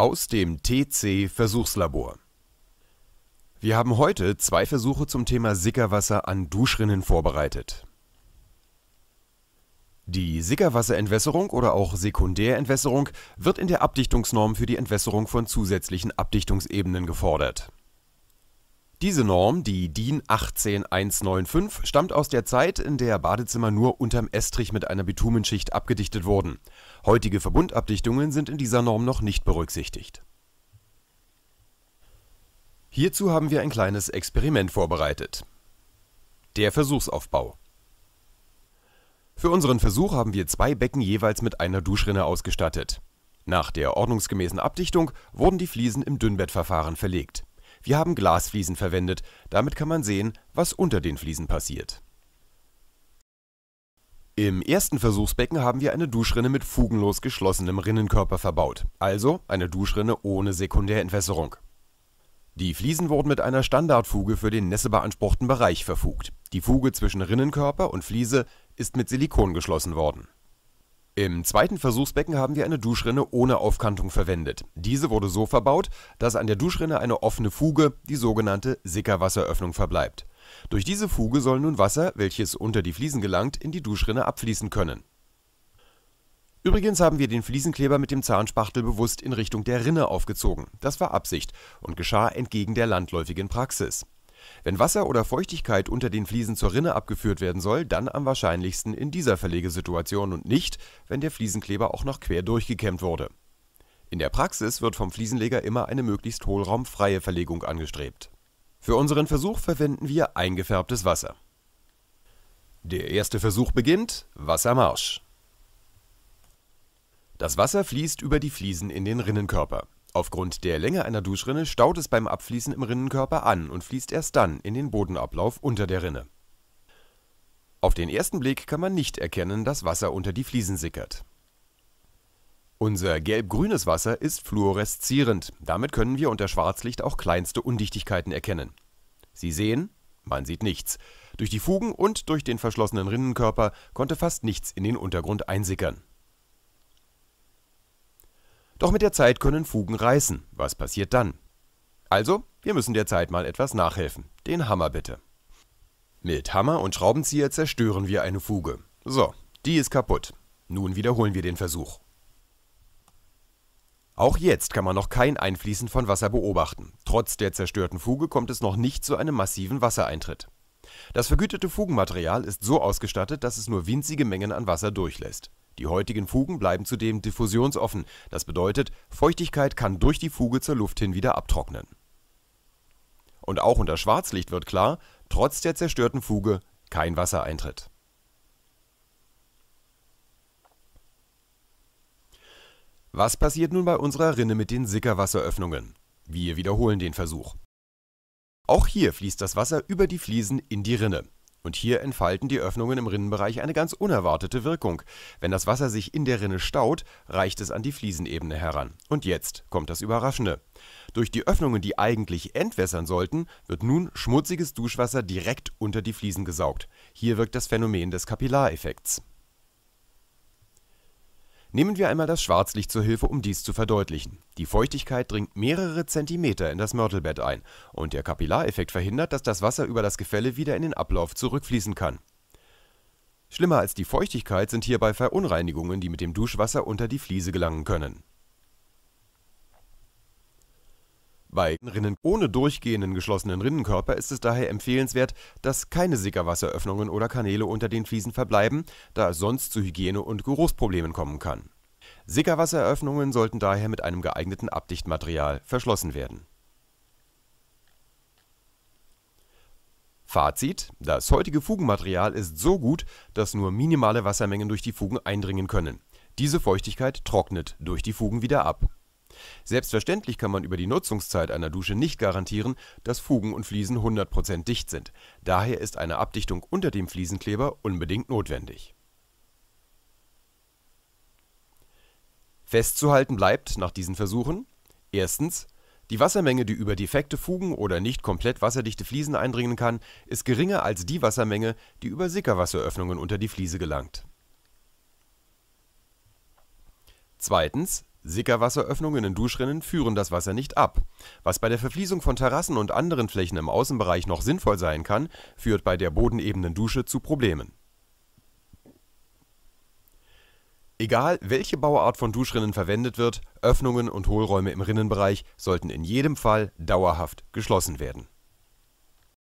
Aus dem TC Versuchslabor. Wir haben heute zwei Versuche zum Thema Sickerwasser an Duschrinnen vorbereitet. Die Sickerwasserentwässerung oder auch Sekundärentwässerung wird in der Abdichtungsnorm für die Entwässerung von zusätzlichen Abdichtungsebenen gefordert. Diese Norm, die DIN 18195, stammt aus der Zeit, in der Badezimmer nur unterm Estrich mit einer Bitumenschicht abgedichtet wurden. Heutige Verbundabdichtungen sind in dieser Norm noch nicht berücksichtigt. Hierzu haben wir ein kleines Experiment vorbereitet. Der Versuchsaufbau. Für unseren Versuch haben wir zwei Becken jeweils mit einer Duschrinne ausgestattet. Nach der ordnungsgemäßen Abdichtung wurden die Fliesen im Dünnbettverfahren verlegt. Wir haben Glasfliesen verwendet, damit kann man sehen, was unter den Fliesen passiert. Im ersten Versuchsbecken haben wir eine Duschrinne mit fugenlos geschlossenem Rinnenkörper verbaut, also eine Duschrinne ohne Sekundärentwässerung. Die Fliesen wurden mit einer Standardfuge für den nässebeanspruchten Bereich verfugt. Die Fuge zwischen Rinnenkörper und Fliese ist mit Silikon geschlossen worden im zweiten Versuchsbecken haben wir eine Duschrinne ohne Aufkantung verwendet. Diese wurde so verbaut, dass an der Duschrinne eine offene Fuge, die sogenannte Sickerwasseröffnung, verbleibt. Durch diese Fuge soll nun Wasser, welches unter die Fliesen gelangt, in die Duschrinne abfließen können. Übrigens haben wir den Fliesenkleber mit dem Zahnspachtel bewusst in Richtung der Rinne aufgezogen. Das war Absicht und geschah entgegen der landläufigen Praxis. Wenn Wasser oder Feuchtigkeit unter den Fliesen zur Rinne abgeführt werden soll, dann am wahrscheinlichsten in dieser Verlegesituation und nicht, wenn der Fliesenkleber auch noch quer durchgekämmt wurde. In der Praxis wird vom Fliesenleger immer eine möglichst hohlraumfreie Verlegung angestrebt. Für unseren Versuch verwenden wir eingefärbtes Wasser. Der erste Versuch beginnt Wassermarsch. Das Wasser fließt über die Fliesen in den Rinnenkörper. Aufgrund der Länge einer Duschrinne staut es beim Abfließen im Rinnenkörper an und fließt erst dann in den Bodenablauf unter der Rinne. Auf den ersten Blick kann man nicht erkennen, dass Wasser unter die Fliesen sickert. Unser gelb-grünes Wasser ist fluoreszierend, damit können wir unter Schwarzlicht auch kleinste Undichtigkeiten erkennen. Sie sehen, man sieht nichts. Durch die Fugen und durch den verschlossenen Rinnenkörper konnte fast nichts in den Untergrund einsickern. Doch mit der Zeit können Fugen reißen. Was passiert dann? Also, wir müssen der Zeit mal etwas nachhelfen. Den Hammer bitte. Mit Hammer und Schraubenzieher zerstören wir eine Fuge. So, die ist kaputt. Nun wiederholen wir den Versuch. Auch jetzt kann man noch kein Einfließen von Wasser beobachten. Trotz der zerstörten Fuge kommt es noch nicht zu einem massiven Wassereintritt. Das vergütete Fugenmaterial ist so ausgestattet, dass es nur winzige Mengen an Wasser durchlässt. Die heutigen Fugen bleiben zudem diffusionsoffen, das bedeutet, Feuchtigkeit kann durch die Fuge zur Luft hin wieder abtrocknen. Und auch unter Schwarzlicht wird klar, trotz der zerstörten Fuge kein Wassereintritt. Was passiert nun bei unserer Rinne mit den Sickerwasseröffnungen? Wir wiederholen den Versuch. Auch hier fließt das Wasser über die Fliesen in die Rinne. Und hier entfalten die Öffnungen im Rinnenbereich eine ganz unerwartete Wirkung. Wenn das Wasser sich in der Rinne staut, reicht es an die Fliesenebene heran. Und jetzt kommt das Überraschende. Durch die Öffnungen, die eigentlich entwässern sollten, wird nun schmutziges Duschwasser direkt unter die Fliesen gesaugt. Hier wirkt das Phänomen des Kapillareffekts. Nehmen wir einmal das Schwarzlicht zur Hilfe, um dies zu verdeutlichen. Die Feuchtigkeit dringt mehrere Zentimeter in das Mörtelbett ein und der Kapillareffekt verhindert, dass das Wasser über das Gefälle wieder in den Ablauf zurückfließen kann. Schlimmer als die Feuchtigkeit sind hierbei Verunreinigungen, die mit dem Duschwasser unter die Fliese gelangen können Bei Rinnen ohne durchgehenden geschlossenen Rinnenkörper ist es daher empfehlenswert, dass keine Sickerwasseröffnungen oder Kanäle unter den Fliesen verbleiben, da es sonst zu Hygiene- und Geruchsproblemen kommen kann. Sickerwasseröffnungen sollten daher mit einem geeigneten Abdichtmaterial verschlossen werden. Fazit: Das heutige Fugenmaterial ist so gut, dass nur minimale Wassermengen durch die Fugen eindringen können. Diese Feuchtigkeit trocknet durch die Fugen wieder ab Selbstverständlich kann man über die Nutzungszeit einer Dusche nicht garantieren, dass Fugen und Fliesen 100% dicht sind, daher ist eine Abdichtung unter dem Fliesenkleber unbedingt notwendig. Festzuhalten bleibt nach diesen Versuchen: 1. Die Wassermenge, die über defekte Fugen oder nicht komplett wasserdichte Fliesen eindringen kann, ist geringer als die Wassermenge, die über Sickerwasseröffnungen unter die Fliese gelangt. 2. Sickerwasseröffnungen in Duschrinnen führen das Wasser nicht ab. Was bei der Verfließung von Terrassen und anderen Flächen im Außenbereich noch sinnvoll sein kann, führt bei der bodenebenen Dusche zu Problemen. Egal, welche Bauart von Duschrinnen verwendet wird, Öffnungen und Hohlräume im Rinnenbereich sollten in jedem Fall dauerhaft geschlossen werden